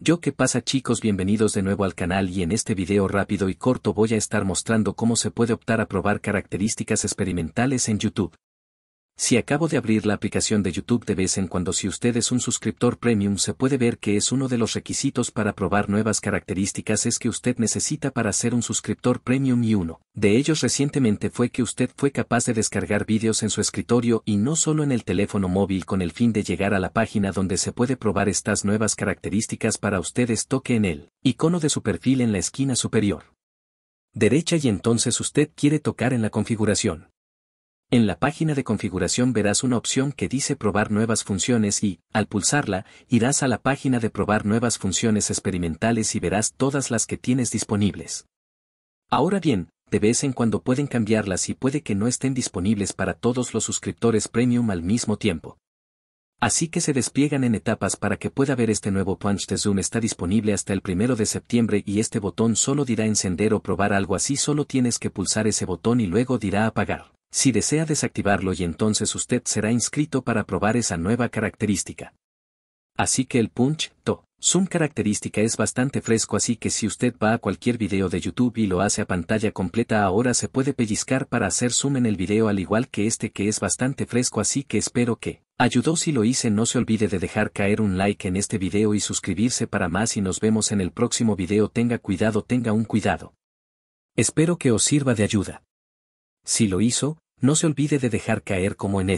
Yo qué pasa chicos bienvenidos de nuevo al canal y en este video rápido y corto voy a estar mostrando cómo se puede optar a probar características experimentales en YouTube. Si acabo de abrir la aplicación de YouTube de vez en cuando si usted es un suscriptor premium se puede ver que es uno de los requisitos para probar nuevas características es que usted necesita para ser un suscriptor premium y uno. De ellos recientemente fue que usted fue capaz de descargar vídeos en su escritorio y no solo en el teléfono móvil con el fin de llegar a la página donde se puede probar estas nuevas características para ustedes toque en el icono de su perfil en la esquina superior. Derecha y entonces usted quiere tocar en la configuración. En la página de configuración verás una opción que dice probar nuevas funciones y, al pulsarla, irás a la página de probar nuevas funciones experimentales y verás todas las que tienes disponibles. Ahora bien, de vez en cuando pueden cambiarlas y puede que no estén disponibles para todos los suscriptores premium al mismo tiempo. Así que se despliegan en etapas para que pueda ver este nuevo punch de zoom está disponible hasta el primero de septiembre y este botón solo dirá encender o probar algo así solo tienes que pulsar ese botón y luego dirá apagar si desea desactivarlo y entonces usted será inscrito para probar esa nueva característica. Así que el punch, to, zoom característica es bastante fresco así que si usted va a cualquier video de YouTube y lo hace a pantalla completa ahora se puede pellizcar para hacer zoom en el video al igual que este que es bastante fresco así que espero que, ayudó si lo hice no se olvide de dejar caer un like en este video y suscribirse para más y nos vemos en el próximo video tenga cuidado tenga un cuidado. Espero que os sirva de ayuda. Si lo hizo, no se olvide de dejar caer como en él.